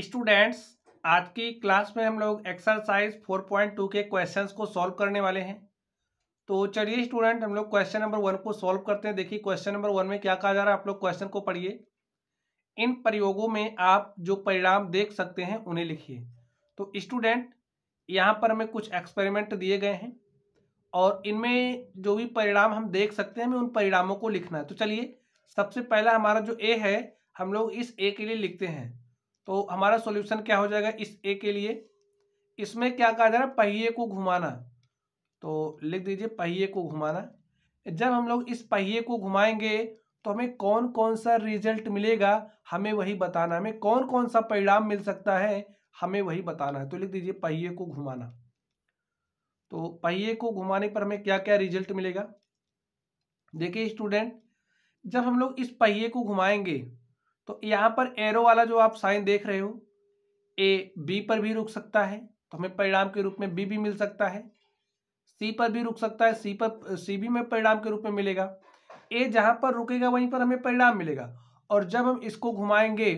students आज की class में हम लोग एक्सरसाइज 4.2 के क्वेश्चंस को सॉल्व करने वाले हैं तो चलिए स्टूडेंट हम लोग क्वेश्चन नंबर वन को सॉल्व करते हैं देखिए क्वेश्चन नंबर वन में क्या कहा जा रहा है आप लोग क्वेश्चन को पढ़िए इन प्रयोगों में आप जो परिणाम देख सकते हैं उन्हें लिखिए तो स्टूडेंट यहाँ पर हमें कुछ एक्सपेरिमेंट दिए गए हैं और इनमें जो भी परिणाम हम देख सकते हैं हमें उन परिणामों को लिखना है तो चलिए सबसे पहला हमारा जो ए है हम लोग इस ए के लिए लिखते हैं तो हमारा सॉल्यूशन क्या हो जाएगा इस ए के लिए इसमें क्या कहा जा रहा है पहिए को घुमाना तो लिख दीजिए पहिए को घुमाना जब हम लोग इस पहिए को घुमाएंगे तो हमें कौन कौन सा रिजल्ट मिलेगा हमें वही बताना हमें कौन कौन सा परिणाम मिल सकता है हमें वही बताना है तो लिख दीजिए पहिए को घुमाना तो पहिए को घुमाने पर हमें क्या क्या रिजल्ट मिलेगा देखिए स्टूडेंट जब हम लोग इस पहिए को घुमाएंगे तो यहाँ पर एरो वाला जो आप साइन देख रहे हो ए बी पर भी रुक सकता है तो हमें परिणाम के रूप में बी भी मिल सकता है सी पर भी रुक सकता है सी पर सी भी में परिणाम के रूप में मिलेगा ए जहाँ पर रुकेगा वहीं पर हमें परिणाम मिलेगा और जब हम इसको घुमाएंगे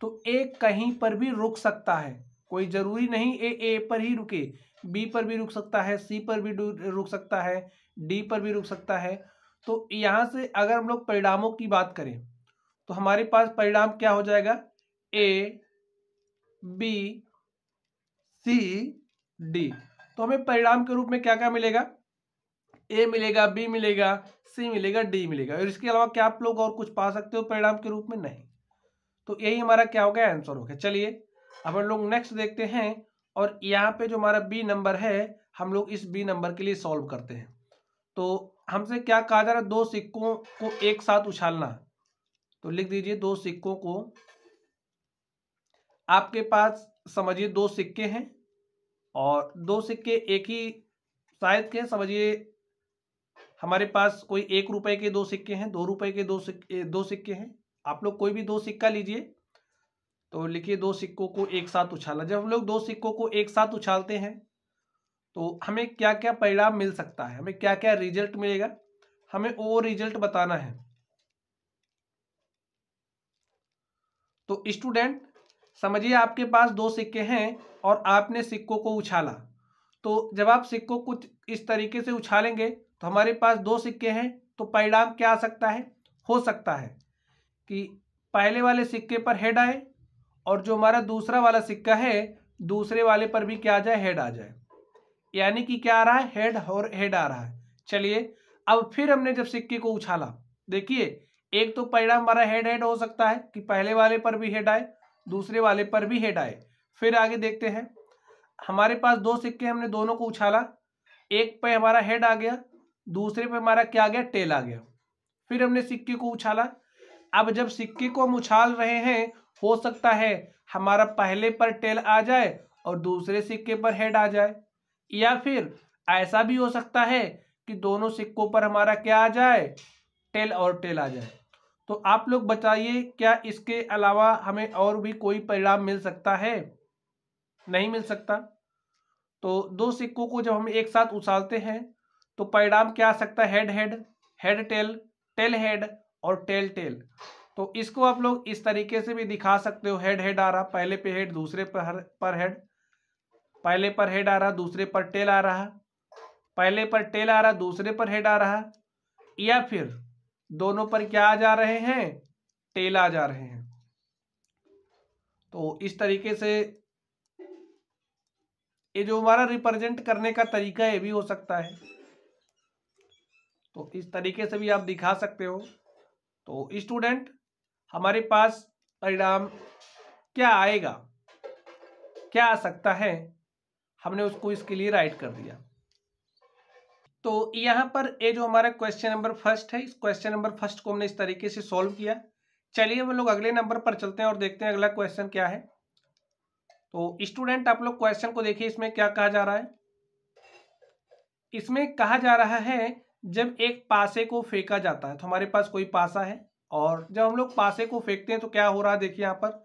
तो ए कहीं पर भी रुक सकता है कोई ज़रूरी नहीं ए ए पर ही रुके बी पर भी रुक सकता है सी पर भी रुक सकता है डी पर भी रुक सकता है तो यहाँ से अगर हम लोग परिणामों की बात करें तो हमारे पास परिणाम क्या हो जाएगा ए बी सी डी तो हमें परिणाम के रूप में क्या क्या मिलेगा ए मिलेगा बी मिलेगा सी मिलेगा डी मिलेगा और इसके अलावा क्या आप लोग और कुछ पा सकते हो परिणाम के रूप में नहीं तो यही हमारा क्या हो गया आंसर हो गया चलिए अब हम लोग नेक्स्ट देखते हैं और यहाँ पे जो हमारा बी नंबर है हम लोग इस बी नंबर के लिए सॉल्व करते हैं तो हमसे क्या कहा जा रहा है दो सिक्कों को एक साथ उछालना तो लिख दीजिए दो सिक्कों को आपके पास समझिए दो सिक्के हैं और दो सिक्के एक ही साइज के समझिए हमारे पास कोई एक रुपए के दो सिक्के हैं दो रुपए के दो सिक्के दो सिक्के हैं आप लोग कोई भी दो सिक्का लीजिए तो लिखिए दो सिक्कों को एक साथ उछाला जब हम लोग दो सिक्कों को एक साथ उछालते हैं तो हमें क्या क्या परिणाम मिल सकता है हमें क्या क्या रिजल्ट मिलेगा हमें वो रिजल्ट बताना है तो स्टूडेंट समझिए आपके पास दो सिक्के हैं और आपने सिक्कों को उछाला तो जब आप सिक्कों को इस तरीके से उछालेंगे तो हमारे पास दो सिक्के हैं तो परिणाम क्या आ सकता है हो सकता है कि पहले वाले सिक्के पर हेड आए और जो हमारा दूसरा वाला सिक्का है दूसरे वाले पर भी क्या आ जाए हेड आ जाए यानी कि क्या आ रहा है हेड और हेड आ रहा है चलिए अब फिर हमने जब सिक्के को उछाला देखिए एक तो परिणाम हमारा हेड हेड हो सकता है कि पहले वाले पर भी हेड आए दूसरे वाले पर भी हेड आए फिर आगे देखते हैं हमारे पास दो सिक्के हमने दोनों को उछाला एक पे हमारा हेड आ गया दूसरे पे हमारा क्या आ गया टेल आ गया फिर हमने सिक्के को उछाला अब जब सिक्के को हम उछाल रहे हैं हो सकता है हमारा पहले पर टेल आ जाए और दूसरे सिक्के पर हेड आ जाए या फिर ऐसा भी हो सकता है कि दोनों सिक्कों पर हमारा क्या आ जाए टेल और टेल आ जाए तो आप लोग बताइए क्या इसके अलावा हमें और भी कोई परिणाम मिल सकता है नहीं मिल सकता तो दो सिक्कों को जब हम एक साथ उछालते हैं तो परिणाम क्या आ सकता है head head head tail tail head और टेल टेल तो इसको आप लोग इस तरीके से भी दिखा सकते हो हेड हेड आ रहा पहले पे हेड दूसरे पर पर हेड पहले पर हेड आ रहा दूसरे पर टेल आ रहा पहले पर टेल आ रहा दूसरे पर हेड आ रहा या फिर दोनों पर क्या आ जा रहे हैं टेल आ जा रहे हैं तो इस तरीके से ये जो हमारा रिप्रेजेंट करने का तरीका है भी हो सकता है तो इस तरीके से भी आप दिखा सकते हो तो स्टूडेंट हमारे पास परिणाम क्या आएगा क्या आ सकता है हमने उसको इसके लिए राइट कर दिया तो यहाँ पर ये जो हमारा क्वेश्चन नंबर फर्स्ट है इस क्वेश्चन नंबर फर्स्ट को हमने इस तरीके से सॉल्व किया चलिए हम लोग अगले नंबर पर चलते हैं और देखते हैं अगला क्वेश्चन क्या है तो स्टूडेंट आप लोग क्वेश्चन को देखिए इसमें क्या कहा जा रहा है इसमें कहा जा रहा है जब एक पासे को फेंका जाता है तो हमारे पास कोई पासा है और जब हम लोग पासे को फेंकते हैं तो क्या हो रहा है देखिए यहाँ पर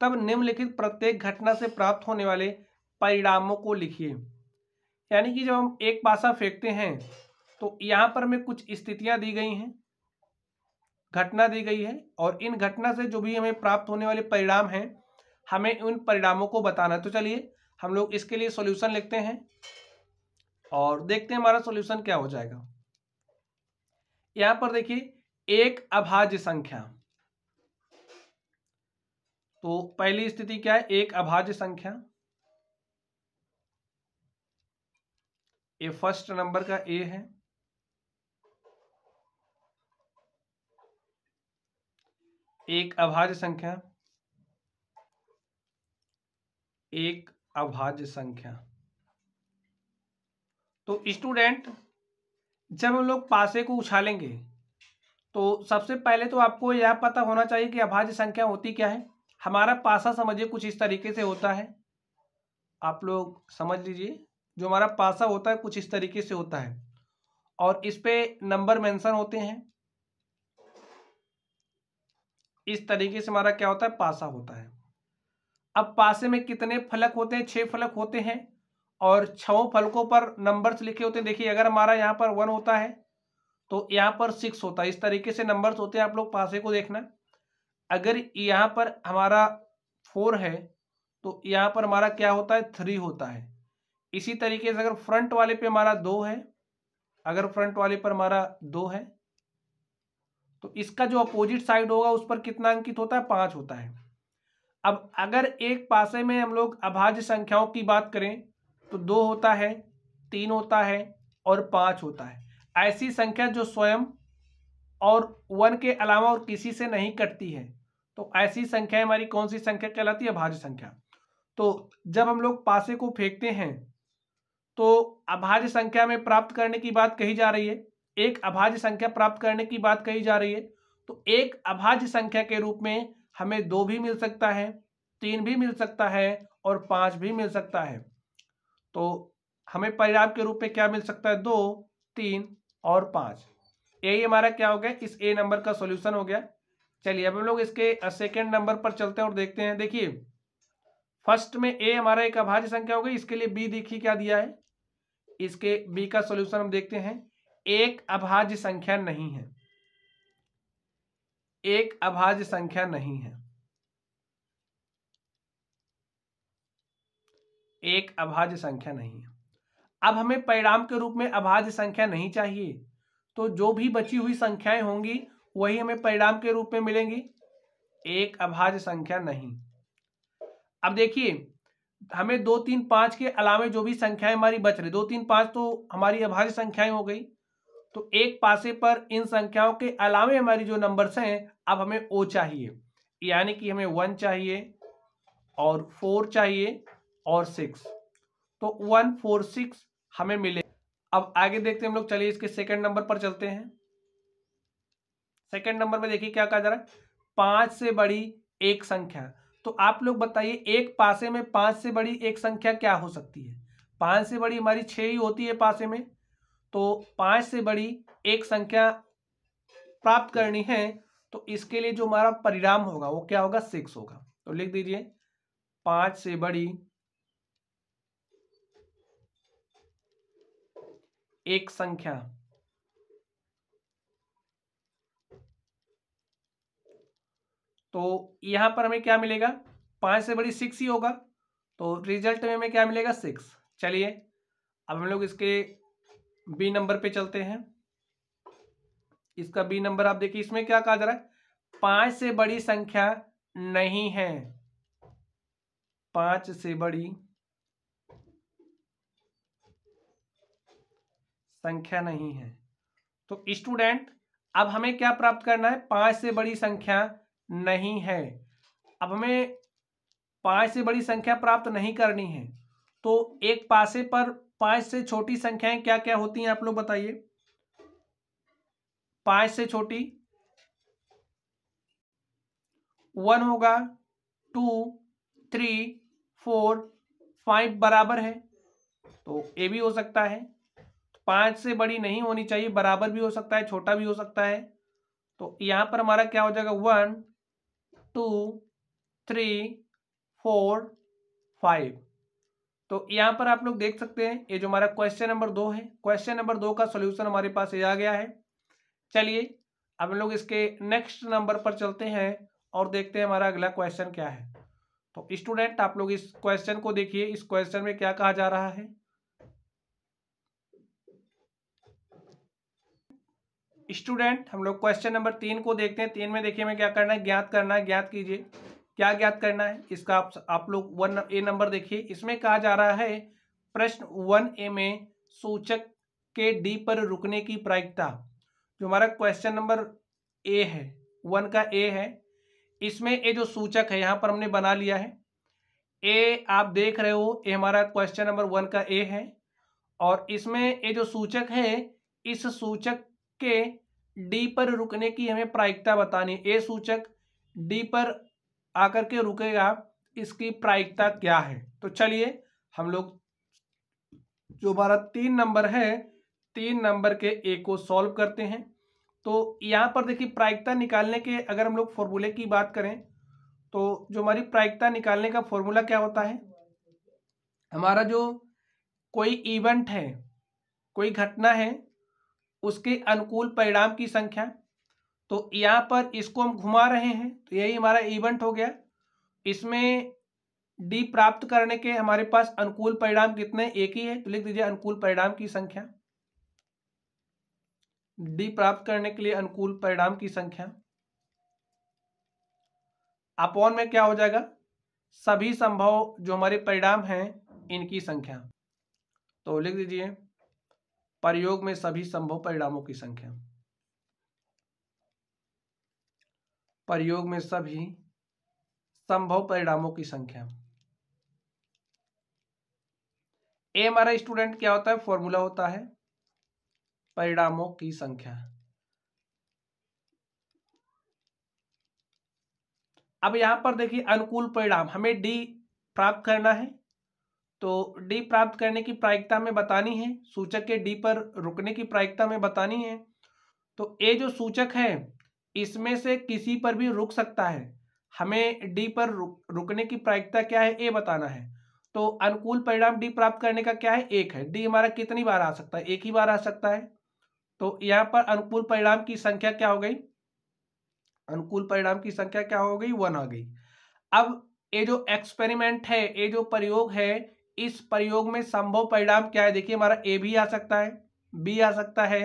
तब निम्नलिखित प्रत्येक घटना से प्राप्त होने वाले परिणामों को लिखिए यानी कि जब हम एक पासा फेंकते हैं तो यहाँ पर हमें कुछ स्थितियाँ दी गई हैं घटना दी गई है और इन घटना से जो भी हमें प्राप्त होने वाले परिणाम हैं हमें उन परिणामों को बताना तो चलिए हम लोग इसके लिए सॉल्यूशन लिखते हैं और देखते हैं हमारा सॉल्यूशन क्या हो जाएगा यहाँ पर देखिए एक अभाज्य संख्या तो पहली स्थिति क्या है एक अभाज्य संख्या ये फर्स्ट नंबर का ए है एक अभाज्य संख्या एक अभाज्य संख्या तो स्टूडेंट जब हम लोग पासे को उछालेंगे तो सबसे पहले तो आपको यह पता होना चाहिए कि अभाज्य संख्या होती क्या है हमारा पासा समझिए कुछ इस तरीके से होता है आप लोग समझ लीजिए जो हमारा पासा होता है कुछ इस तरीके से होता है और इस पे नंबर मेंशन होते हैं इस तरीके से हमारा क्या होता है पासा होता है अब पासे में कितने फलक होते हैं छह फलक होते हैं और छो फलकों पर नंबर्स लिखे होते हैं देखिए अगर हमारा यहाँ पर वन होता है तो यहाँ पर सिक्स होता है इस तरीके से नंबर्स होते हैं आप लोग पासे को देखना अगर यहाँ पर हमारा फोर है तो यहाँ पर हमारा क्या होता है थ्री होता है इसी तरीके से अगर फ्रंट वाले पे हमारा दो है अगर फ्रंट वाले पर हमारा दो है तो इसका जो अपोजिट साइड होगा उस पर कितना अंकित होता है पांच होता है अब अगर एक पासे में हम लोग अभाज्य संख्याओं की बात करें तो दो होता है तीन होता है और पांच होता है ऐसी संख्या जो स्वयं और वन के अलावा और किसी से नहीं कटती है तो ऐसी संख्या हमारी कौन सी संख्या कहलाती है अभाज्य संख्या तो जब हम लोग पासे को फेंकते हैं तो अभाज्य संख्या में प्राप्त करने की बात कही जा रही है एक अभाज्य संख्या प्राप्त करने की बात कही जा रही है तो एक अभाज्य संख्या के रूप में हमें दो भी मिल सकता है तीन भी मिल सकता है और पांच भी मिल सकता है तो हमें परिणाम के रूप में क्या मिल सकता है दो तीन और पांच यही हमारा क्या हो गया इस ए नंबर का सॉल्यूशन हो गया चलिए अब हम लोग इसके सेकंड नंबर पर चलते हैं और देखते हैं देखिए फर्स्ट में ए हमारा एक अभाज्य संख्या हो गई इसके लिए बी देखिए क्या दिया है इसके बी का सॉल्यूशन हम देखते हैं एक अभाज्य संख्या नहीं है एक अभाज्य संख्या नहीं है एक अभाज्य संख्या नहीं है अब हमें परिणाम के रूप में अभाज्य संख्या नहीं चाहिए तो जो भी बची हुई संख्याएं होंगी वही हमें परिणाम के रूप में मिलेंगी एक अभाज्य संख्या नहीं अब देखिए हमें दो तीन पांच के अलावे जो भी संख्याएं हमारी बच रही दो तीन पांच तो हमारी अभाज्य संख्याएं हो गई तो एक पासे पर इन संख्याओं के अलावे हमारी जो नंबर्स हैं अब हमें ओ चाहिए यानी कि हमें वन चाहिए और फोर चाहिए और सिक्स तो वन फोर सिक्स हमें मिले अब आगे देखते हैं हम लोग चलिए इसके सेकंड नंबर पर चलते हैं सेकंड नंबर में देखिए क्या कहा जा रहा है पांच से बड़ी एक संख्या तो आप लोग बताइए एक पासे में पांच से बड़ी एक संख्या क्या हो सकती है पांच से बड़ी हमारी छह ही होती है पासे में तो पांच से बड़ी एक संख्या प्राप्त करनी है तो इसके लिए जो हमारा परिणाम होगा वो क्या होगा सिक्स होगा तो लिख दीजिए पांच से बड़ी एक संख्या तो यहाँ पर हमें क्या मिलेगा पाँच से बड़ी सिक्स ही होगा तो रिजल्ट में हमें क्या मिलेगा सिक्स चलिए अब हम लोग इसके बी नंबर पे चलते हैं इसका बी नंबर आप देखिए इसमें क्या कहा जा रहा है पाँच से बड़ी संख्या नहीं है पाँच से बड़ी संख्या नहीं है तो स्टूडेंट अब हमें क्या प्राप्त करना है पाँच से बड़ी संख्या नहीं है अब हमें पांच से बड़ी संख्या प्राप्त नहीं करनी है तो एक पासे पर पांच से छोटी संख्याएं क्या क्या होती हैं आप लोग बताइए पांच से छोटी वन होगा टू थ्री फोर फाइव बराबर है तो ए भी हो सकता है पांच से बड़ी नहीं होनी चाहिए बराबर भी हो सकता है छोटा भी हो सकता है तो यहां पर हमारा क्या हो जाएगा one two three four five तो यहाँ पर आप लोग देख सकते हैं ये जो हमारा क्वेश्चन नंबर दो है क्वेश्चन नंबर दो का सोल्यूशन हमारे पास ये आ गया है चलिए अब लोग इसके नेक्स्ट नंबर पर चलते हैं और देखते हैं हमारा अगला क्वेश्चन क्या है तो स्टूडेंट आप लोग इस क्वेश्चन को देखिए इस क्वेश्चन में क्या कहा जा रहा है स्टूडेंट हम लोग क्वेश्चन नंबर तीन को देखते हैं तीन में देखिए हमें क्या करना है ज्ञात करना है ज्ञात कीजिए क्या ज्ञात करना है इसका आप आप लोग वन ए नंबर देखिए इसमें कहा जा रहा है प्रश्न वन ए में सूचक के डी पर रुकने की प्रायिकता जो हमारा क्वेश्चन नंबर ए है वन का ए है इसमें ये जो सूचक है यहाँ पर हमने बना लिया है ए आप देख रहे हो ये हमारा क्वेश्चन नंबर वन का ए है और इसमें ये जो सूचक है इस सूचक के डी पर रुकने की हमें प्रायिकता बतानी ए सूचक डी पर आकर के रुकेगा इसकी प्रायिकता क्या है तो चलिए हम लोग जो हमारा तीन नंबर है तीन नंबर के ए को सॉल्व करते हैं तो यहाँ पर देखिए प्रायिकता निकालने के अगर हम लोग फॉर्मूले की बात करें तो जो हमारी प्रायिकता निकालने का फॉर्मूला क्या होता है हमारा जो कोई इवेंट है कोई घटना है उसके अनुकूल परिणाम की संख्या तो यहाँ पर इसको हम घुमा रहे हैं तो यही हमारा इवेंट हो गया इसमें डी प्राप्त करने के हमारे पास अनुकूल परिणाम कितने एक ही है तो लिख दीजिए अनुकूल परिणाम की संख्या डी प्राप्त करने के लिए अनुकूल परिणाम की संख्या अपॉन में क्या हो जाएगा सभी संभव जो हमारे परिणाम हैं इनकी संख्या तो लिख दीजिए प्रयोग में सभी संभव परिणामों की संख्या प्रयोग में सभी संभव परिणामों की संख्या ए हमारा स्टूडेंट क्या होता है फॉर्मूला होता है परिणामों की संख्या अब यहां पर देखिए अनुकूल परिणाम हमें डी प्राप्त करना है तो डी प्राप्त करने की प्रायिकता में बतानी है सूचक के डी पर रुकने की प्रायिकता में बतानी है तो ए जो सूचक है इसमें से किसी पर भी रुक सकता है हमें डी पर रुक रुकने की प्रायिकता क्या है ए बताना है तो अनुकूल परिणाम डी प्राप्त करने का क्या है एक है डी हमारा कितनी बार आ सकता है एक ही बार आ सकता है तो यहाँ पर अनुकूल परिणाम की संख्या क्या हो गई अनुकूल परिणाम की संख्या क्या हो गई वन आ गई अब ये जो एक्सपेरिमेंट है ये जो प्रयोग है इस प्रयोग में संभव परिणाम क्या है देखिए हमारा ए भी आ सकता है बी आ सकता है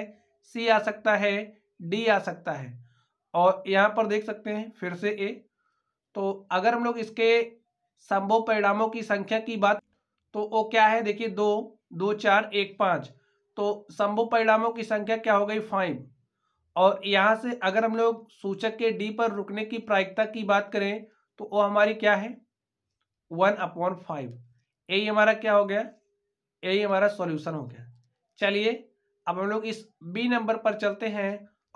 सी आ सकता है डी आ सकता है और यहाँ पर देख सकते हैं फिर से ए तो अगर हम लोग इसके संभव परिणामों की संख्या की बात तो वो क्या है देखिए दो दो चार एक पाँच तो संभव परिणामों की संख्या क्या हो गई फाइव और यहाँ से अगर हम लोग सूचक के डी पर रुकने की प्रायिकता की बात करें तो वो हमारी क्या है वन अपॉन फाइव यही हमारा क्या हो गया यही हमारा सॉल्यूशन हो गया चलिए अब हम लोग इस बी नंबर पर चलते हैं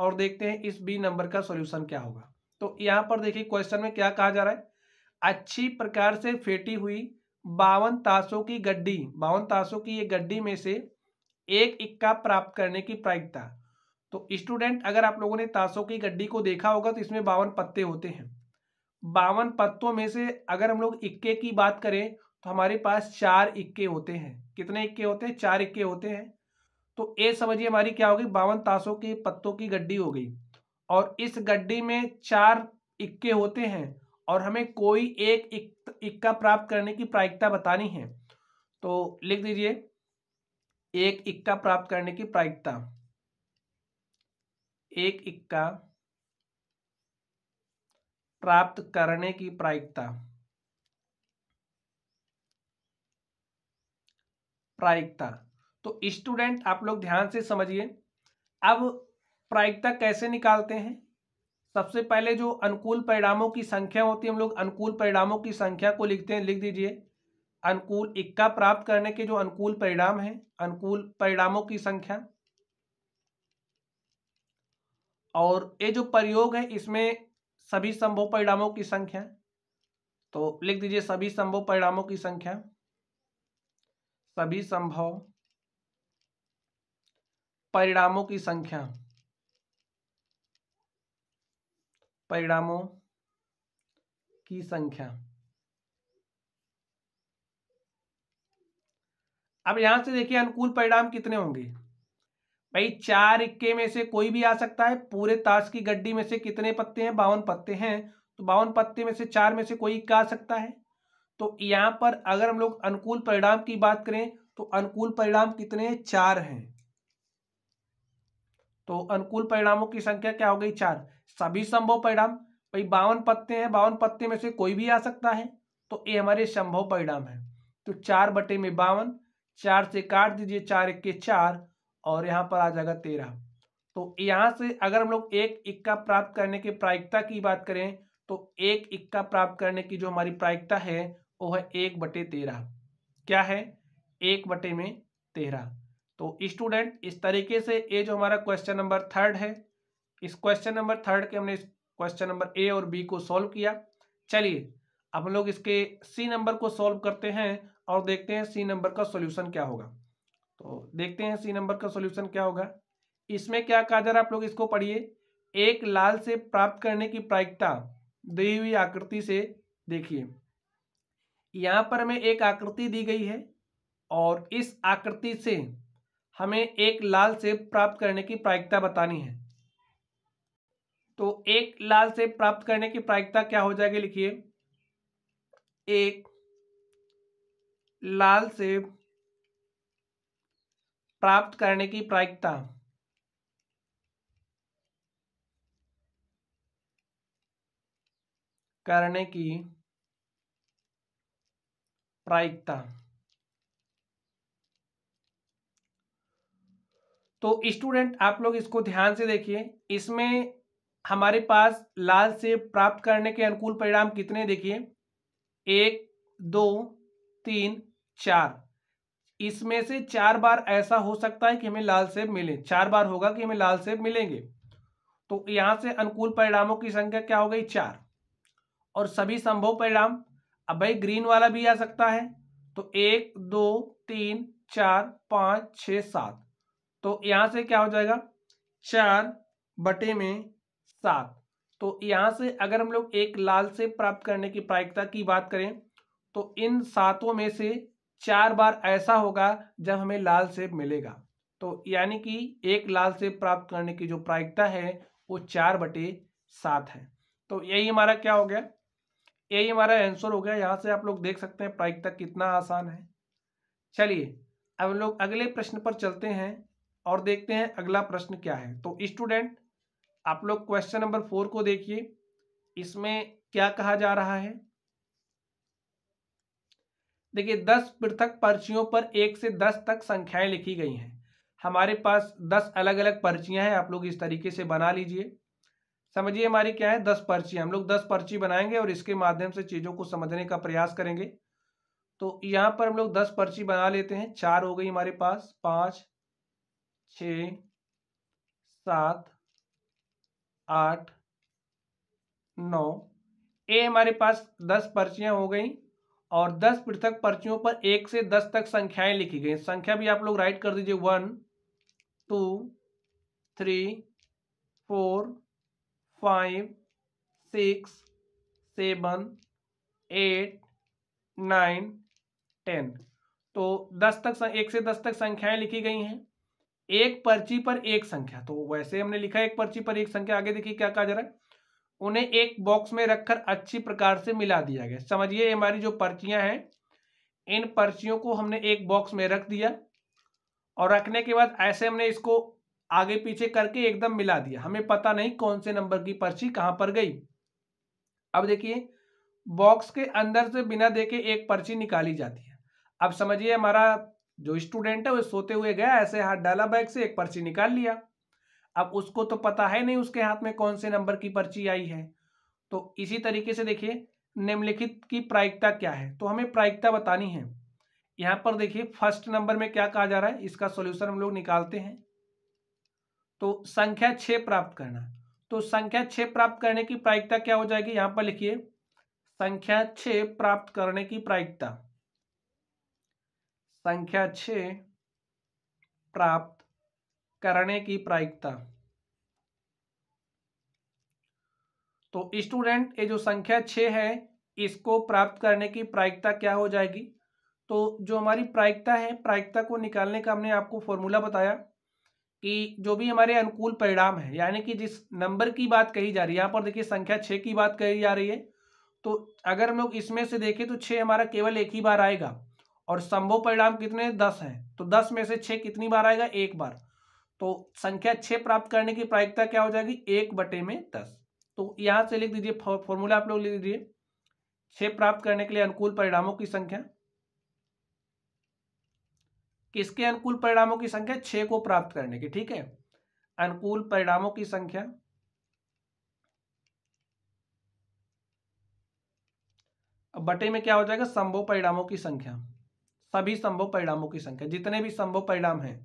और देखते हैं इस बी नंबर का सॉल्यूशन क्या होगा तो यहाँ पर देखिए क्वेश्चन में क्या कहा जा रहा है अच्छी प्रकार से फेटी हुई बावन ताशों की गड्डी बावन ताशों की ये गड्डी में से एक इक्का प्राप्त करने की प्रायिकता तो स्टूडेंट अगर आप लोगों ने ताशों की गड्डी को देखा होगा तो इसमें बावन पत्ते होते हैं बावन पत्तों में से अगर हम लोग इक्के की बात करें तो हमारे पास चार इक्के होते हैं कितने इक्के होते हैं चार इक्के होते हैं तो ए समझिए हमारी क्या होगी बावन ताशों के पत्तों की गड्डी हो गई और इस गड्डी में चार इक्के होते हैं और हमें कोई एक इक्का प्राप्त करने की प्रायिकता बतानी है तो लिख दीजिए एक इक्का प्राप्त करने की प्रायिकता एक इक्का प्राप्त करने की प्रायिकता प्रायिकता तो स्टूडेंट आप लोग ध्यान से समझिए अब प्रायिकता कैसे निकालते हैं सबसे पहले जो अनुकूल परिणामों की संख्या होती है हम लोग अनुकूल परिणामों की संख्या को लिखते हैं लिख दीजिए अनुकूल इक्का प्राप्त करने के जो अनुकूल परिणाम हैं अनुकूल परिणामों की संख्या और ये जो प्रयोग है इसमें सभी संभव परिणामों की संख्या तो लिख दीजिए सभी संभव परिणामों की संख्या सभी संभव परिणामों की संख्या परिणामों की संख्या अब यहां से देखिए अनुकूल परिणाम कितने होंगे भाई चार इक्के में से कोई भी आ सकता है पूरे ताश की गड्डी में से कितने पत्ते हैं बावन पत्ते हैं तो बावन पत्ते में से चार में से कोई इक्का आ सकता है तो यहाँ पर अगर हम लोग अनुकूल परिणाम की बात करें तो अनुकूल परिणाम कितने चार हैं तो अनुकूल परिणामों की संख्या क्या हो गई चार सभी संभव परिणाम भाई बावन पत्ते हैं बावन पत्ते में से कोई भी आ सकता है तो ये हमारे संभव परिणाम है तो चार बटे में बावन चार से काट दीजिए चार इक्के चार और यहाँ पर आ जाएगा तेरह तो यहाँ से अगर हम लोग एक इक्का प्राप्त करने की प्रायिकता की बात करें तो एक इक्का प्राप्त करने की जो हमारी प्रायिकता है वो है एक बटे तेरह क्या है एक बटे में तेरह तो स्टूडेंट इस तरीके से ये जो हमारा क्वेश्चन नंबर थर्ड है इस क्वेश्चन नंबर थर्ड के हमने क्वेश्चन नंबर ए और बी को सॉल्व किया चलिए अब हम लोग इसके सी नंबर को सॉल्व करते हैं और देखते हैं सी नंबर का सॉल्यूशन क्या होगा तो देखते हैं सी नंबर का सॉल्यूशन क्या होगा इसमें क्या कहा जा रहा है आप लोग इसको पढ़िए एक लाल से प्राप्त करने की प्रायिकता दी हुई आकृति से देखिए यहाँ पर हमें एक आकृति दी गई है और इस आकृति से हमें एक लाल सेब प्राप्त करने की प्रायिकता बतानी है तो एक लाल सेब प्राप्त करने की प्रायिकता क्या हो जाएगी लिखिए एक लाल सेब प्राप्त करने की प्रायिकता करने की प्रायिकता तो स्टूडेंट आप लोग इसको ध्यान से देखिए इसमें हमारे पास लाल से प्राप्त करने के अनुकूल परिणाम कितने देखिए एक दो तीन चार इसमें से चार बार ऐसा हो सकता है कि हमें लाल सेब मिले चार बार होगा कि हमें लाल सेब मिलेंगे तो यहां से अनुकूल परिणामों की संख्या क्या हो गई चार और सभी संभव परिणाम अब भाई ग्रीन वाला भी आ सकता है तो एक दो तीन चार पाँच छ सात तो यहाँ से क्या हो जाएगा चार बटे में सात तो यहाँ से अगर हम लोग एक लाल से प्राप्त करने की प्रायिकता की बात करें तो इन सातों में से चार बार ऐसा होगा जब हमें लाल सेब मिलेगा तो यानी कि एक लाल सेब प्राप्त करने की जो प्रायिकता है वो चार बटे सात है तो यही हमारा क्या हो गया यही हमारा आंसर हो गया यहाँ से आप लोग देख सकते हैं तक कितना आसान है चलिए अब लोग अगले प्रश्न पर चलते हैं और देखते हैं अगला प्रश्न क्या है तो स्टूडेंट आप लोग क्वेश्चन नंबर फोर को देखिए इसमें क्या कहा जा रहा है देखिए दस पृथक पर्चियों पर एक से दस तक संख्याएं लिखी गई हैं हमारे पास दस अलग अलग पर्चियां हैं आप लोग इस तरीके से बना लीजिए समझिए हमारी क्या है दस पर्ची हम लोग दस पर्ची बनाएंगे और इसके माध्यम से चीज़ों को समझने का प्रयास करेंगे तो यहाँ पर हम लोग दस पर्ची बना लेते हैं चार हो गई हमारे पास पांच छ सात आठ नौ ए हमारे पास दस पर्चियां हो गई और दस पृथक पर्चियों पर एक से दस तक संख्याएं लिखी गई संख्या भी आप लोग राइट कर दीजिए one two three four five six seven eight nine ten तो दस तक एक से दस तक संख्याएं लिखी गई हैं एक पर्ची पर एक संख्या तो वैसे हमने लिखा है एक पर्ची पर एक संख्या आगे देखिए क्या कहा जा रहा है उन्हें एक बॉक्स में रखकर अच्छी प्रकार से मिला दिया गया समझिए हमारी जो पर्चियां हैं इन पर्चियों को हमने एक बॉक्स में रख दिया और रखने के बाद ऐसे हमने इसको आगे पीछे करके एकदम मिला दिया हमें पता नहीं कौन से नंबर की पर्ची कहां पर गई अब देखिए बॉक्स के अंदर से बिना देखे एक पर्ची निकाली जाती है अब समझिए हमारा जो स्टूडेंट है वो सोते हुए गया ऐसे हाथ डाला बैग से एक पर्ची निकाल लिया अब उसको तो पता है नहीं उसके हाथ में कौन से नंबर की पर्ची आई है तो इसी तरीके से देखिए निम्नलिखित की प्रायिकता क्या है तो हमें प्रायिकता बतानी है यहाँ पर देखिए फर्स्ट नंबर में क्या कहा जा रहा है इसका सोल्यूशन हम लोग निकालते हैं तो संख्या छः प्राप्त करना तो संख्या छ प्राप्त करने की प्रायिकता क्या हो जाएगी यहां पर लिखिए संख्या छ प्राप्त करने की प्रायिकता संख्या छ प्राप्त करने की प्रायिकता तो स्टूडेंट ये जो संख्या छ है इसको प्राप्त करने की प्रायिकता क्या हो जाएगी तो जो हमारी प्रायिकता है प्रायिकता को निकालने का हमने आपको फॉर्मूला बताया कि जो भी हमारे अनुकूल परिणाम है यानी कि जिस नंबर की बात कही जा रही है यहाँ पर देखिए संख्या छः की बात कही जा रही है तो अगर हम लोग इसमें से देखें तो छः हमारा केवल एक ही बार आएगा और संभव परिणाम कितने दस हैं तो दस में से छः कितनी बार आएगा एक बार तो संख्या छः प्राप्त करने की प्रायिकता क्या हो जाएगी एक बटे में दस तो यहाँ से लिख दीजिए फॉर्मूला आप लोग लिख दीजिए छः प्राप्त करने के लिए अनुकूल परिणामों की संख्या किसके अनुकूल परिणामों की संख्या छह को प्राप्त करने की ठीक है अनुकूल परिणामों की संख्या अब बटे में क्या हो जाएगा संभव परिणामों की संख्या सभी संभव परिणामों की संख्या जितने भी संभव परिणाम हैं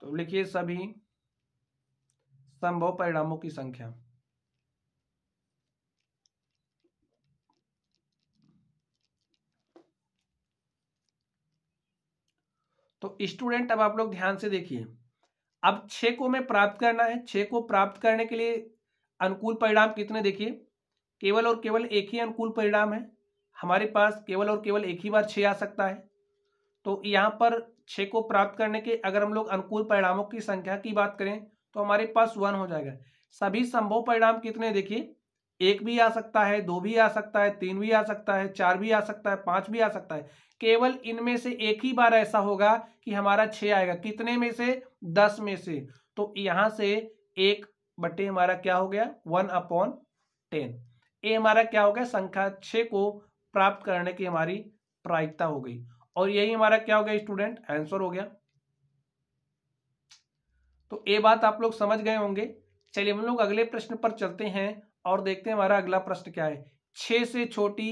तो लिखिए सभी संभव परिणामों की संख्या तो स्टूडेंट अब आप लोग ध्यान से देखिए अब छ को हमें प्राप्त करना है छ को प्राप्त करने के लिए अनुकूल परिणाम कितने देखिए केवल और केवल एक ही अनुकूल परिणाम है हमारे पास केवल और केवल एक ही बार छः आ सकता है तो यहाँ पर छः को प्राप्त करने के अगर हम लोग अनुकूल परिणामों की संख्या की बात करें तो हमारे पास वन हो जाएगा सभी संभव परिणाम कितने देखिए एक भी आ सकता है दो भी आ सकता है तीन भी आ सकता है चार भी आ सकता है पाँच भी आ सकता है केवल इनमें से एक ही बार ऐसा होगा कि हमारा छ आएगा कितने में से दस में से तो यहां से एक बटे हमारा क्या हो गया वन अपॉन टेन ए हमारा क्या हो गया संख्या छ को प्राप्त करने की हमारी प्रायिकता हो गई और यही हमारा क्या हो गया स्टूडेंट आंसर हो गया तो ये बात आप लोग समझ गए होंगे चलिए हम लोग अगले प्रश्न पर चलते हैं और देखते हैं हमारा अगला प्रश्न क्या है छे से छोटी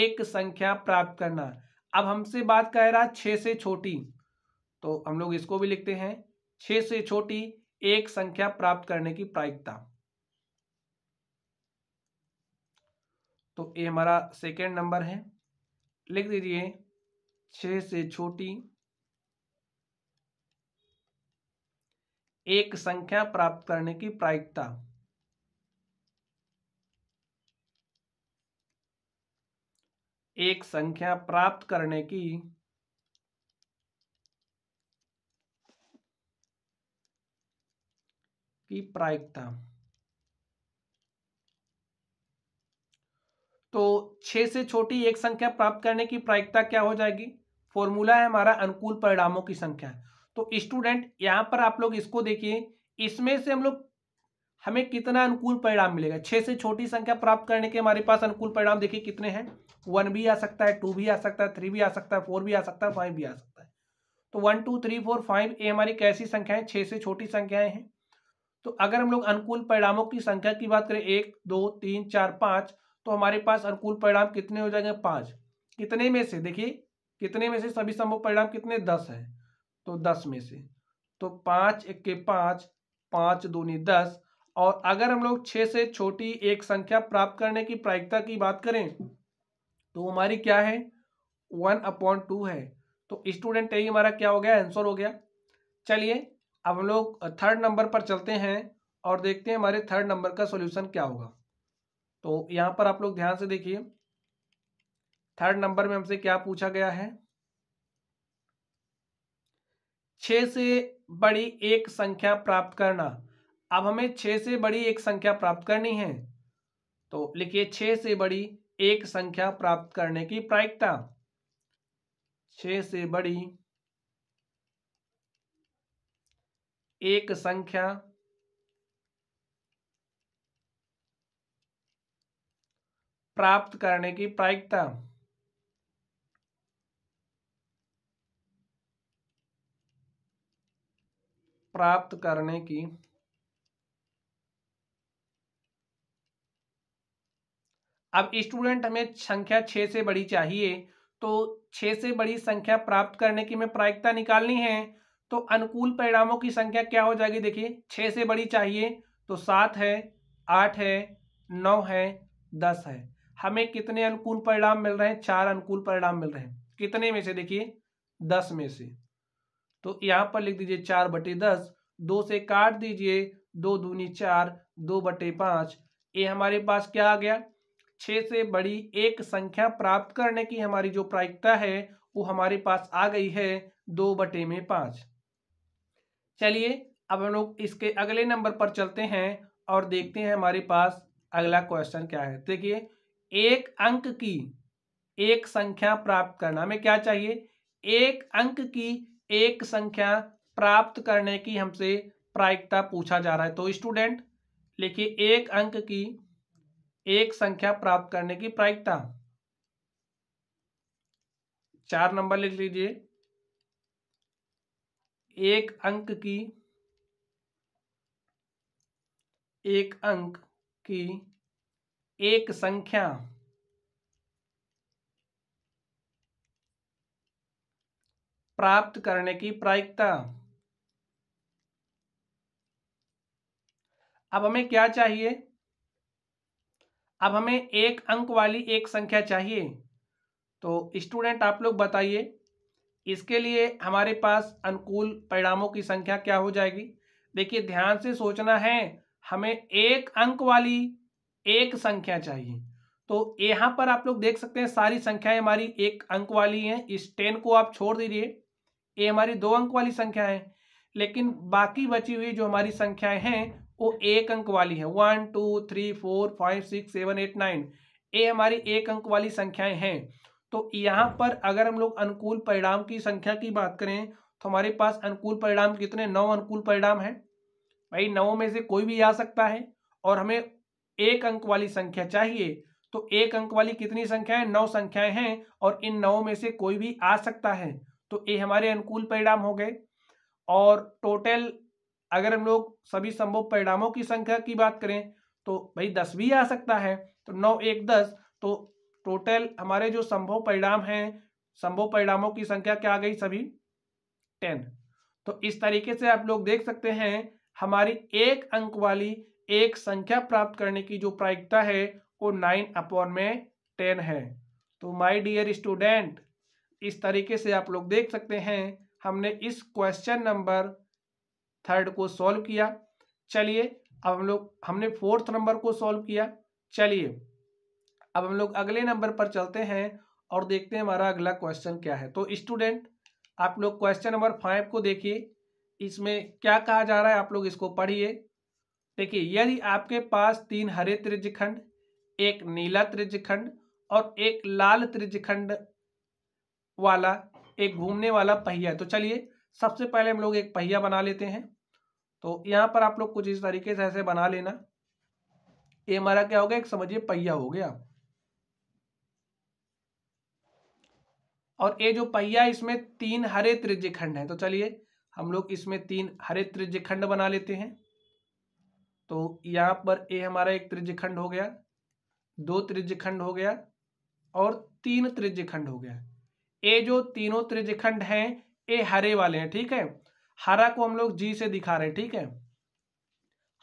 एक संख्या प्राप्त करना अब हमसे बात कह रहा छः से छोटी तो हम लोग इसको भी लिखते हैं छः से छोटी एक संख्या प्राप्त करने की प्रायिकता तो ये हमारा सेकेंड नंबर है लिख दीजिए छः से छोटी एक संख्या प्राप्त करने की प्रायिकता एक संख्या प्राप्त करने की की प्रायिकता तो छह से छोटी एक संख्या प्राप्त करने की प्रायिकता क्या हो जाएगी फॉर्मूला है हमारा अनुकूल परिणामों की संख्या तो स्टूडेंट यहां पर आप लोग इसको देखिए इसमें से हम लोग हमें कितना अनुकूल परिणाम मिलेगा छह से छोटी संख्या प्राप्त करने के हमारे पास अनुकूल परिणाम देखिए कितने हैं वन भी आ सकता है टू भी आ सकता है थ्री भी आ सकता है फोर भी आ सकता है फाइव भी आ सकता है तो one two three four five ये हमारी कैसी संख्या छह से छोटी संख्याएं हैं तो अगर हम लोग अनुकूल परिणामों की संख्या की बात करें एक दो तीन चार पांच तो हमारे पास अनुकूल परिणाम कितने हो जाएंगे पांच कितने में से देखिए कितने में से सभी संभव परिणाम कितने दस है तो दस में से तो पांच एक के पाँच पाँच दूनी दस और अगर हम लोग छह से छोटी एक संख्या प्राप्त करने की प्रायिकता की बात करें तो हमारी क्या है वन अपॉन टू है तो स्टूडेंट यही हमारा क्या हो गया आंसर हो गया चलिए अब हम लोग थर्ड नंबर पर चलते हैं और देखते हैं हमारे थर्ड नंबर का सॉल्यूशन क्या होगा तो यहाँ पर आप लोग ध्यान से देखिए थर्ड नंबर में हमसे क्या पूछा गया है छ से बड़ी एक संख्या प्राप्त करना अब हमें छः से बड़ी एक संख्या प्राप्त करनी है तो लिखिए छः से बड़ी एक संख्या प्राप्त करने की प्रायिकता छ से बड़ी एक संख्या प्राप्त करने की प्रायिकता प्राप्त करने की अब स्टूडेंट हमें संख्या छः से बड़ी चाहिए तो छः से बड़ी संख्या प्राप्त करने की हमें प्रायिकता निकालनी है तो अनुकूल परिणामों की संख्या क्या हो जाएगी देखिए छः से बड़ी चाहिए तो सात है आठ है नौ है दस है हमें कितने अनुकूल परिणाम मिल रहे हैं चार अनुकूल परिणाम मिल रहे हैं कितने में से देखिए दस में से तो यहाँ पर लिख दीजिए चार बटे दस दो से काट दीजिए दो दूनी चार दो बटे पाँच ये हमारे पास क्या आ गया छः से बड़ी एक संख्या प्राप्त करने की हमारी जो प्रायिकता है वो हमारे पास आ गई है दो बटे में पाँच चलिए अब हम लोग इसके अगले नंबर पर चलते हैं और देखते हैं हमारे पास अगला क्वेश्चन क्या है देखिए एक अंक की एक संख्या प्राप्त करना हमें क्या चाहिए एक अंक की एक संख्या प्राप्त करने की हमसे प्रायिकता पूछा जा रहा है तो स्टूडेंट लिखिए एक अंक की एक संख्या प्राप्त करने की प्रायिकता चार नंबर लिख लीजिए एक अंक की एक अंक की एक संख्या प्राप्त करने की प्रायिकता अब हमें क्या चाहिए अब हमें एक अंक वाली एक संख्या चाहिए तो स्टूडेंट आप लोग बताइए इसके लिए हमारे पास अनुकूल परिणामों की संख्या क्या हो जाएगी देखिए ध्यान से सोचना है हमें एक अंक वाली एक संख्या चाहिए तो यहाँ पर आप लोग देख सकते हैं सारी संख्याएं हमारी एक अंक वाली हैं इस टेन को आप छोड़ दीजिए ये हमारी दो अंक वाली संख्या है लेकिन बाकी बची हुई जो हमारी संख्याएं हैं वो एक अंक वाली है one two three four five six seven eight nine ये हमारी एक अंक वाली संख्याएं हैं तो यहाँ पर अगर हम लोग अनुकूल परिणाम की संख्या की बात करें तो हमारे पास अनुकूल परिणाम कितने नौ अनुकूल परिणाम है भाई नौ में से कोई भी आ सकता है और हमें एक अंक वाली संख्या चाहिए तो एक अंक वाली कितनी संख्याएं नौ संख्याएं हैं और इन नौ में से कोई भी आ सकता है तो ये हमारे अनुकूल परिणाम हो गए और टोटल अगर हम लोग सभी संभव परिणामों की संख्या की बात करें तो भाई दस भी आ सकता है तो नौ एक दस तो टोटल हमारे जो संभव परिणाम हैं संभव परिणामों की संख्या क्या आ गई सभी टेन तो इस तरीके से आप लोग देख सकते हैं हमारी एक अंक वाली एक संख्या प्राप्त करने की जो प्रायिकता है वो नाइन अपॉन में टेन है तो माय डियर स्टूडेंट इस तरीके से आप लोग देख सकते हैं हमने इस क्वेश्चन नंबर थर्ड को सॉल्व किया चलिए अब हम लोग हमने फोर्थ नंबर को सॉल्व किया चलिए अब हम लोग अगले नंबर पर चलते हैं और देखते हैं हमारा अगला क्वेश्चन क्या है तो स्टूडेंट आप लोग क्वेश्चन नंबर फाइव को देखिए इसमें क्या कहा जा रहा है आप लोग इसको पढ़िए देखिए यदि आपके पास तीन हरे खंड एक नीला खंड और एक लाल खंड वाला एक घूमने वाला पहिया है तो चलिए सबसे पहले हम लोग एक पहिया बना लेते हैं तो यहाँ पर आप लोग कुछ इस तरीके से ऐसे बना लेना ये हमारा क्या हो गया एक समझिए पहिया हो गया और ये जो पहिया इसमें तीन हरे त्रिज्य खंड है तो चलिए हम लोग इसमें तीन हरे त्रिज्य खंड बना लेते हैं तो यहाँ पर ए हमारा एक त्रिज्य खंड हो गया दो त्रिज्य खंड हो गया और तीन त्रिज्य खंड हो गया ए जो तीनों त्रिज्य खंड हैं ए हरे वाले हैं ठीक है हरा को हम लोग जी से दिखा रहे हैं ठीक है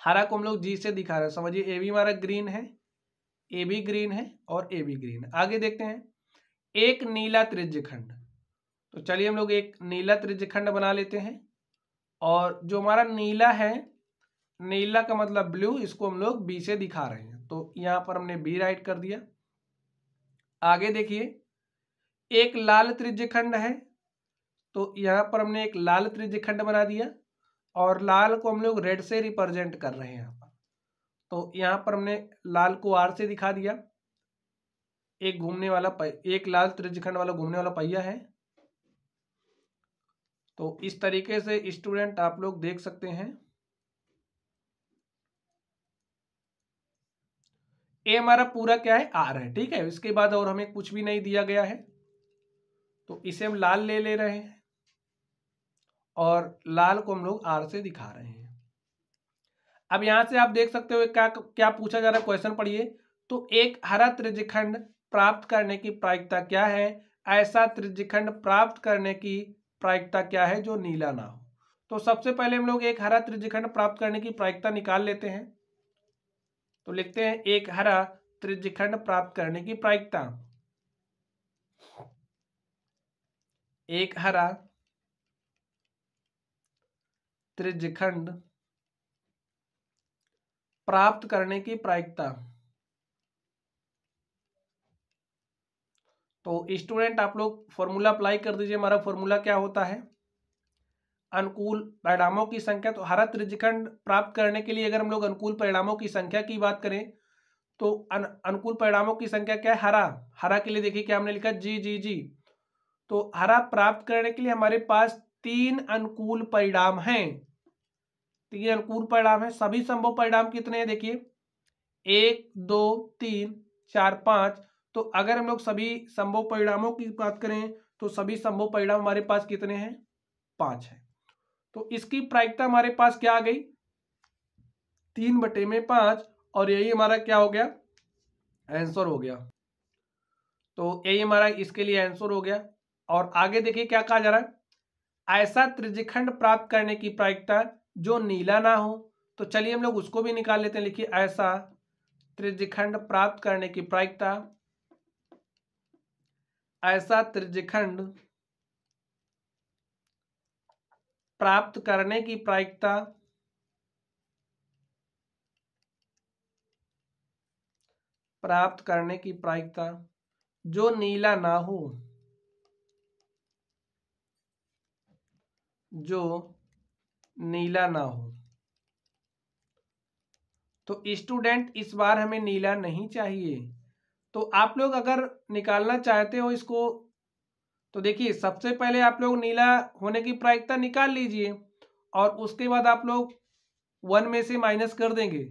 हरा को हम लोग जी से दिखा रहे हैं समझिए ए भी हमारा ग्रीन है ए भी ग्रीन है और ए भी ग्रीन है आगे देखते हैं एक नीला त्रिज्यखंड तो चलिए हम लोग एक नीला त्रिज्यखंड बना लेते हैं और जो हमारा नीला है नीला का मतलब ब्लू इसको हम लोग बी से दिखा रहे हैं तो यहां पर हमने बी राइट कर दिया आगे देखिए एक लाल त्रिज्यखंड है तो यहाँ पर हमने एक लाल त्रिज्यखंड बना दिया और लाल को हम लोग रेड से रिप्रेजेंट कर रहे हैं यहाँ पर तो यहाँ पर हमने लाल को आर से दिखा दिया एक घूमने वाला एक लाल त्रिज्यखंड वाला घूमने वाला पहिया है तो इस तरीके से स्टूडेंट आप लोग देख सकते हैं ए हमारा पूरा क्या है आर है ठीक है इसके बाद और हमें कुछ भी नहीं दिया गया है तो इसे हम लाल ले ले रहे हैं और लाल को हम लोग आर से दिखा रहे हैं अब यहां से आप देख सकते हो क्या क्या पूछा जा रहा है क्वेश्चन पढ़िए तो एक हरा त्रिजखंड प्राप्त करने की प्रायिकता क्या है ऐसा त्रिजखंड प्राप्त करने की प्रायिकता क्या है जो नीला ना हो तो सबसे पहले हम लोग एक हरा त्रिजखंड प्राप्त करने की प्रायिकता निकाल लेते हैं तो लिखते हैं एक हरा त्रिजखंड प्राप्त करने की प्रायिकता एक हरा त्रिजखंड प्राप्त करने की प्रायिकता तो स्टूडेंट आप लोग फॉर्मूला अप्लाई कर दीजिए हमारा फॉर्मूला क्या होता है अनुकूल परिणामों की संख्या तो हरा त्रिजखंड प्राप्त करने के लिए अगर हम लोग अनुकूल परिणामों की संख्या की बात करें तो अनुकूल परिणामों की संख्या क्या है हरा हरा के लिए देखिए क्या हमने लिखा जी जी जी तो हरा प्राप्त करने के लिए हमारे पास तीन अनुकूल परिणाम हैं तो ये अनुकूल परिणाम है सभी संभव परिणाम कितने हैं देखिए एक दो तीन चार पाँच तो अगर हम लोग सभी संभव परिणामों की बात करें तो सभी संभव परिणाम हमारे पास कितने हैं पाँच है तो इसकी प्रायिकता हमारे पास क्या आ गई तीन बटे में पाँच और यही हमारा क्या हो गया आंसर हो गया तो यही हमारा इसके लिए आंसर हो गया और आगे देखिए क्या कहा जा रहा है ऐसा त्रिजखंड प्राप्त करने की प्रायिकता जो नीला ना हो तो चलिए हम लोग उसको भी निकाल लेते हैं लिखिए ऐसा त्रिज्यखंड प्राप्त करने की प्रायिकता ऐसा त्रिज्यखंड प्राप्त करने की प्रायिकता प्राप्त करने की प्रायिकता जो नीला ना हो जो नीला ना हो तो स्टूडेंट इस बार हमें नीला नहीं चाहिए तो आप लोग अगर निकालना चाहते हो इसको तो देखिए सबसे पहले आप लोग नीला होने की प्रायिकता निकाल लीजिए और उसके बाद आप लोग वन में से माइनस कर देंगे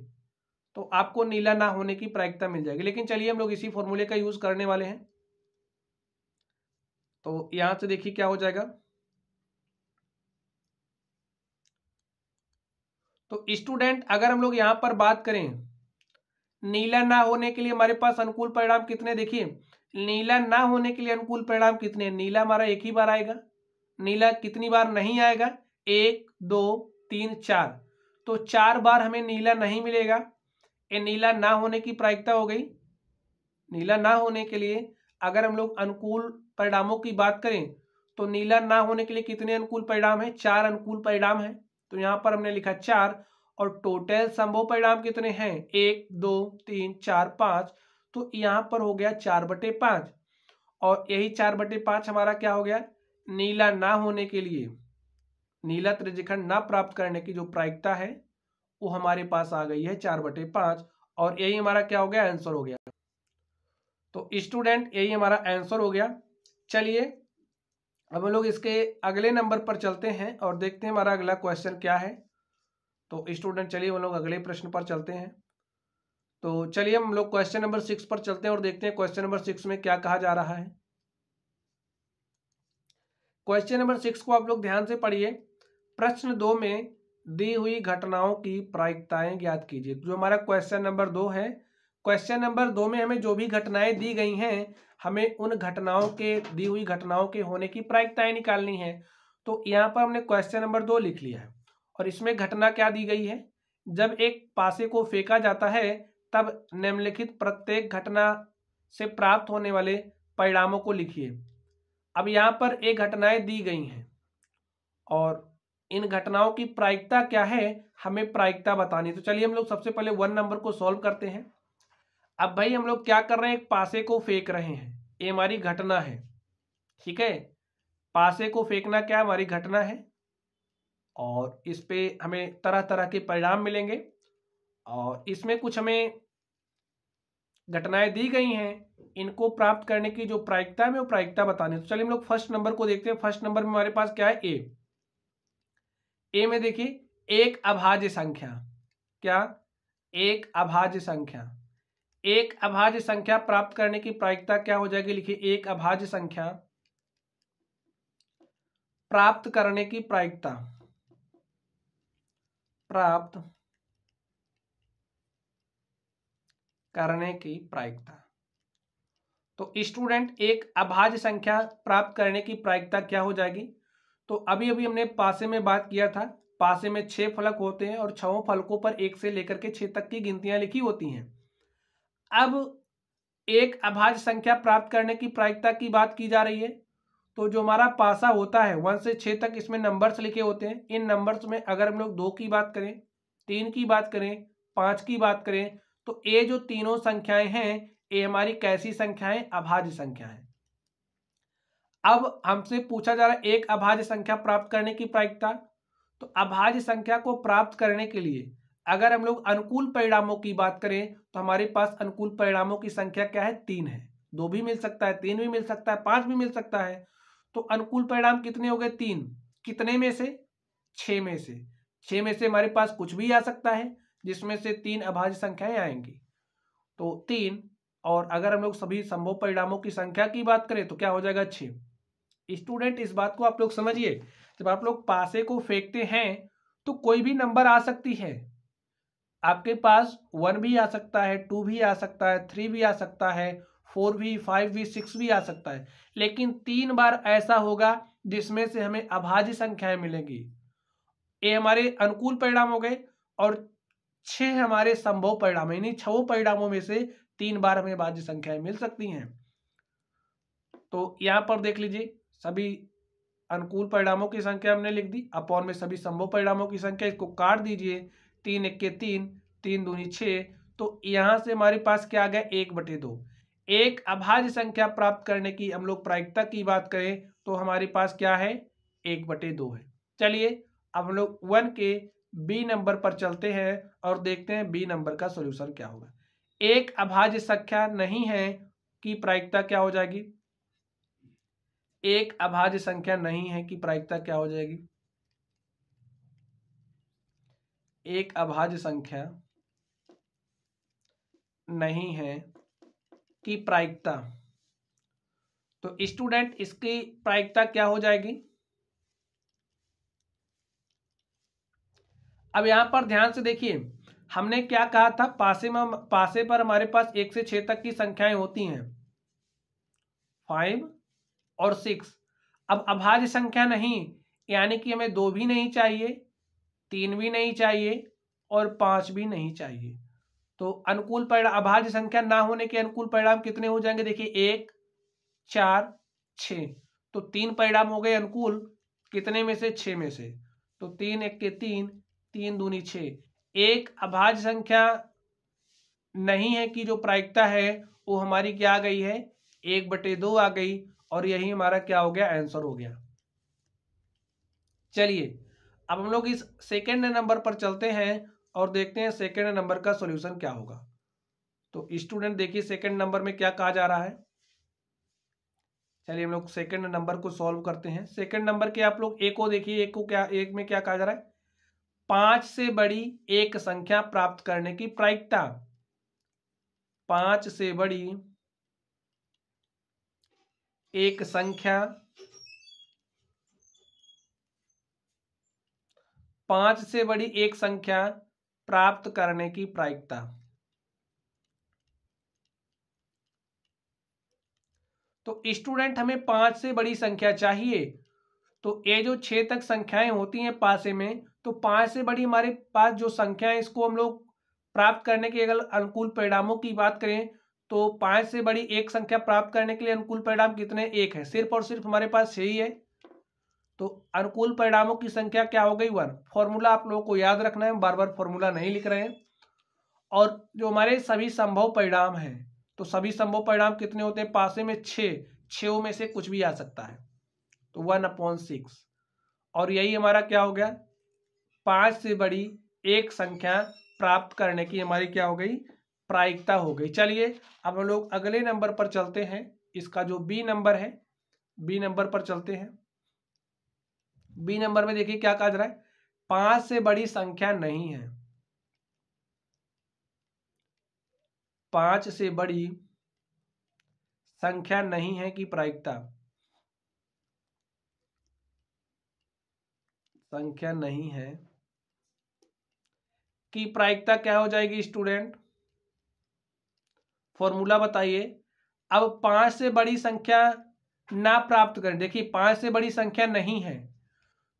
तो आपको नीला ना होने की प्रायिकता मिल जाएगी लेकिन चलिए हम लोग इसी फॉर्मूले का यूज़ करने वाले हैं तो यहां से देखिए क्या हो जाएगा तो स्टूडेंट अगर हम लोग यहाँ पर बात करें नीला ना होने के लिए हमारे पास अनुकूल परिणाम कितने देखिए नीला ना होने के लिए अनुकूल परिणाम कितने नीला हमारा एक ही बार आएगा नीला कितनी बार नहीं आएगा एक दो तीन चार तो चार बार हमें नीला नहीं मिलेगा ये नीला ना होने की प्रायिकता हो गई नीला ना होने के लिए अगर हम लोग अनुकूल परिणामों की बात करें तो नीला ना होने के लिए कितने अनुकूल परिणाम है चार अनुकूल परिणाम है तो यहाँ पर हमने लिखा चार और टोटल संभव परिणाम कितने हैं एक दो तीन चार पाँच तो यहाँ पर हो गया चार बटे पाँच और यही चार बटे पाँच हमारा क्या हो गया नीला ना होने के लिए नीला त्रिजिखंड ना प्राप्त करने की जो प्रायिकता है वो हमारे पास आ गई है चार बटे पाँच और यही हमारा क्या हो गया आंसर हो गया तो स्टूडेंट यही हमारा आंसर हो गया चलिए अब हम लोग इसके अगले नंबर पर चलते हैं और देखते हैं हमारा अगला क्वेश्चन क्या है तो स्टूडेंट चलिए हम लोग अगले प्रश्न पर चलते हैं तो चलिए हम लोग क्वेश्चन नंबर सिक्स पर चलते हैं और देखते हैं क्वेश्चन नंबर सिक्स में क्या कहा जा रहा है क्वेश्चन नंबर सिक्स को आप लोग ध्यान से पढ़िए प्रश्न दो में दी हुई घटनाओं की प्रायिकताएं ज्ञात कीजिए जो हमारा क्वेश्चन नंबर दो है क्वेश्चन नंबर दो में हमें जो भी घटनाएं दी गई हैं हमें उन घटनाओं के दी हुई घटनाओं के होने की प्रायिकताएं निकालनी है तो यहाँ पर हमने क्वेश्चन नंबर दो लिख लिया है और इसमें घटना क्या दी गई है जब एक पासे को फेंका जाता है तब निम्नलिखित प्रत्येक घटना से प्राप्त होने वाले परिणामों को लिखिए अब यहाँ पर ये घटनाएं दी गई हैं और इन घटनाओं की प्रायिकता क्या है हमें प्रायिकता बतानी तो चलिए हम लोग सबसे पहले वन नंबर को सॉल्व करते हैं अब भाई हम लोग क्या कर रहे हैं एक पासे को फेंक रहे हैं ये हमारी घटना है ठीक है पासे को फेंकना क्या हमारी घटना है और इस पे हमें तरह तरह के परिणाम मिलेंगे और इसमें कुछ हमें घटनाएं दी गई हैं इनको प्राप्त करने की जो प्रायिकता है वो प्रायिकता बताने तो चलिए हम लोग फर्स्ट नंबर को देखते हैं फर्स्ट नंबर में हमारे पास क्या है ए ए में देखिए एक अभाज्य संख्या क्या एक अभाज्य संख्या एक अभाज्य संख्या प्राप्त करने की प्रायिकता क्या हो जाएगी लिखिए एक अभाज्य संख्या प्राप्त करने की प्रायिकता प्राप्त करने की प्रायिकता तो स्टूडेंट एक अभाज्य संख्या प्राप्त करने की प्रायिकता क्या हो जाएगी तो अभी अभी हमने पासे में बात किया था पासे में छह फलक होते हैं और छो फलकों पर एक से लेकर के छह तक की गिनतियां लिखी होती हैं अब एक अभाज्य संख्या प्राप्त करने की प्रायिकता की बात की जा रही है तो जो हमारा पासा होता है वन से छः तक इसमें नंबर्स लिखे होते हैं इन नंबर्स में अगर हम लोग दो की बात करें तीन की बात करें पाँच की बात करें तो ये जो तीनों संख्याएं हैं ये हमारी कैसी संख्याएं अभाज्य है अब हमसे पूछा जा रहा है एक अभाज्य संख्या प्राप्त करने की प्रायिकता तो अभाज्य संख्या को प्राप्त करने के लिए अगर हम लोग अनुकूल परिणामों की बात करें तो हमारे पास अनुकूल परिणामों की संख्या क्या है तीन है दो भी मिल सकता है तीन भी मिल सकता है पांच भी मिल सकता है तो अनुकूल परिणाम कितने हो गए तीन कितने में से छ में से छ में से हमारे पास कुछ भी आ सकता है जिसमें से तीन अभाज्य संख्याएं आएंगी तो तीन और अगर हम लोग सभी संभव परिणामों की संख्या की बात करें तो क्या हो जाएगा छ स्टूडेंट इस बात को आप लोग समझिए जब आप लोग पासे को फेंकते हैं तो कोई भी नंबर आ सकती है आपके पास वन भी आ सकता है टू भी आ सकता है थ्री भी आ सकता है फोर भी फाइव भी सिक्स भी आ सकता है लेकिन तीन बार ऐसा होगा जिसमें से हमें अभाज्य संख्याएं मिलेंगी ये हमारे अनुकूल परिणाम हो गए और छह हमारे संभव परिणाम यानी छो परिणामों में से तीन बार हमें अभाज्य संख्याएं मिल सकती हैं तो यहां पर देख लीजिए सभी अनुकूल परिणामों की संख्या हमने लिख दी अपॉन में सभी संभव परिणामों की संख्या इसको काट दीजिए तीन इक्के तीन तीन दूनी छः तो यहाँ से हमारे पास क्या आ गया एक बटे दो एक अभाज्य संख्या प्राप्त करने की हम लोग प्रायिकता की बात करें तो हमारे पास क्या है एक बटे दो है चलिए अब हम लोग वन के बी नंबर पर चलते हैं और देखते हैं बी नंबर का सोल्यूशन क्या होगा एक अभाज्य संख्या नहीं है कि प्रायिकता क्या हो जाएगी एक अभाज्य संख्या नहीं है कि प्रायिकता क्या हो जाएगी एक अभाज्य संख्या नहीं है की प्रायिकता तो स्टूडेंट इसकी प्रायिकता क्या हो जाएगी अब यहां पर ध्यान से देखिए हमने क्या कहा था पासे में पासे पर हमारे पास एक से छह तक की संख्याएं होती हैं फाइव और सिक्स अब अभाज्य संख्या नहीं यानी कि हमें दो भी नहीं चाहिए तीन भी नहीं चाहिए और पांच भी नहीं चाहिए तो अनुकूल परिणाम अभाज्य संख्या ना होने के अनुकूल परिणाम कितने हो जाएंगे देखिए एक चार छ तो तीन परिणाम हो गए अनुकूल कितने में से छ में से तो तीन एक के तीन तीन दूनी छ एक अभाज्य संख्या नहीं है कि जो प्रायिकता है वो हमारी क्या आ गई है एक बटे दो आ गई और यही हमारा क्या हो गया आंसर हो गया चलिए अब हम लोग इस सेकेंड नंबर पर चलते हैं और देखते हैं सेकेंड नंबर का सोल्यूशन क्या होगा तो स्टूडेंट देखिए सेकेंड नंबर में क्या कहा जा रहा है चलिए हम लोग सेकेंड नंबर को सॉल्व करते हैं सेकेंड नंबर के आप लोग एक को देखिए एक को क्या एक में क्या कहा जा रहा है पांच से बड़ी एक संख्या प्राप्त करने की प्रायिकता पांच से बड़ी एक संख्या पांच से बड़ी एक संख्या प्राप्त करने की प्रायिकता तो स्टूडेंट हमें पांच से बड़ी संख्या चाहिए तो ये जो छह तक संख्याएं होती हैं पासे में तो पांच से बड़ी हमारे पास जो संख्या है इसको हम लोग प्राप्त करने के अगर अनुकूल परिणामों की बात करें तो पांच से बड़ी एक संख्या प्राप्त करने के लिए अनुकूल परिणाम कितने एक है सिर्फ और सिर्फ हमारे पास यही है तो अनुकूल परिणामों की संख्या क्या हो गई वन फॉर्मूला आप लोगों को याद रखना है बार बार फॉर्मूला नहीं लिख रहे हैं और जो हमारे सभी संभव परिणाम हैं तो सभी संभव परिणाम कितने होते हैं पासे में छः छः में से कुछ भी आ सकता है तो वन अपॉन सिक्स और यही हमारा क्या हो गया पाँच से बड़ी एक संख्या प्राप्त करने की हमारी क्या हो गई प्रायिकता हो गई चलिए अब हम लोग अगले नंबर पर चलते हैं इसका जो बी नंबर है बी नंबर पर चलते हैं बी नंबर में देखिए क्या कहा जा रहा है पांच से बड़ी संख्या नहीं है पांच से बड़ी संख्या नहीं है कि प्रायिकता संख्या नहीं है कि प्रायिकता क्या हो जाएगी स्टूडेंट फॉर्मूला बताइए अब पांच से बड़ी संख्या ना प्राप्त करें देखिए पांच से बड़ी संख्या नहीं है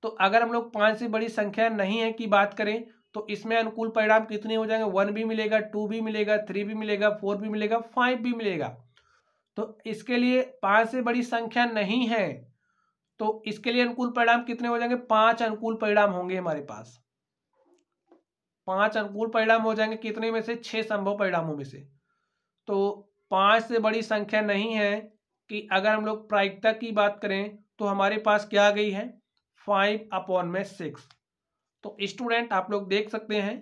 तो अगर हम लोग पाँच से बड़ी संख्या नहीं है की बात करें तो इसमें अनुकूल परिणाम कितने हो जाएंगे वन भी मिलेगा टू भी मिलेगा थ्री भी मिलेगा फोर भी मिलेगा फाइव भी मिलेगा तो इसके लिए पाँच से बड़ी संख्या नहीं है तो इसके लिए अनुकूल परिणाम कितने हो जाएंगे पांच अनुकूल परिणाम होंगे हमारे पास पांच अनुकूल परिणाम हो जाएंगे कितने में से छह संभव परिणामों में से तो पांच से बड़ी संख्या नहीं है कि अगर हम लोग प्रायिकता की बात करें तो हमारे पास क्या आ गई है फाइव अपॉन में सिक्स तो स्टूडेंट आप लोग देख सकते हैं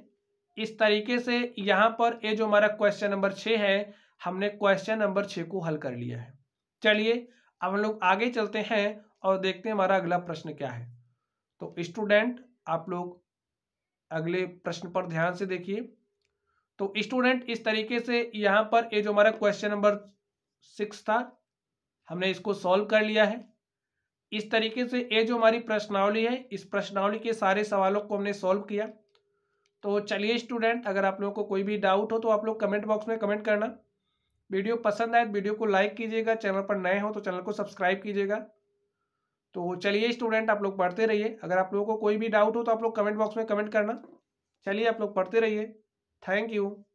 इस तरीके से यहाँ पर ये जो हमारा क्वेश्चन नंबर छः है हमने क्वेश्चन नंबर छः को हल कर लिया है चलिए अब हम लोग आगे चलते हैं और देखते हैं हमारा अगला प्रश्न क्या है तो स्टूडेंट आप लोग अगले प्रश्न पर ध्यान से देखिए तो स्टूडेंट इस तरीके से यहाँ पर ये जो हमारा क्वेश्चन नंबर सिक्स था हमने इसको सॉल्व कर लिया है इस तरीके से ये जो हमारी प्रश्नावली है इस प्रश्नावली के सारे सवालों को हमने सॉल्व किया तो चलिए स्टूडेंट अगर आप लोगों को कोई भी डाउट हो तो आप लोग कमेंट बॉक्स में कमेंट करना वीडियो पसंद आए तो वीडियो को लाइक कीजिएगा चैनल पर नए हो तो चैनल को सब्सक्राइब कीजिएगा तो चलिए स्टूडेंट आप लोग पढ़ते रहिए अगर आप लोगों को कोई भी डाउट हो तो आप लोग कमेंट बॉक्स में कमेंट करना चलिए आप लोग पढ़ते रहिए थैंक यू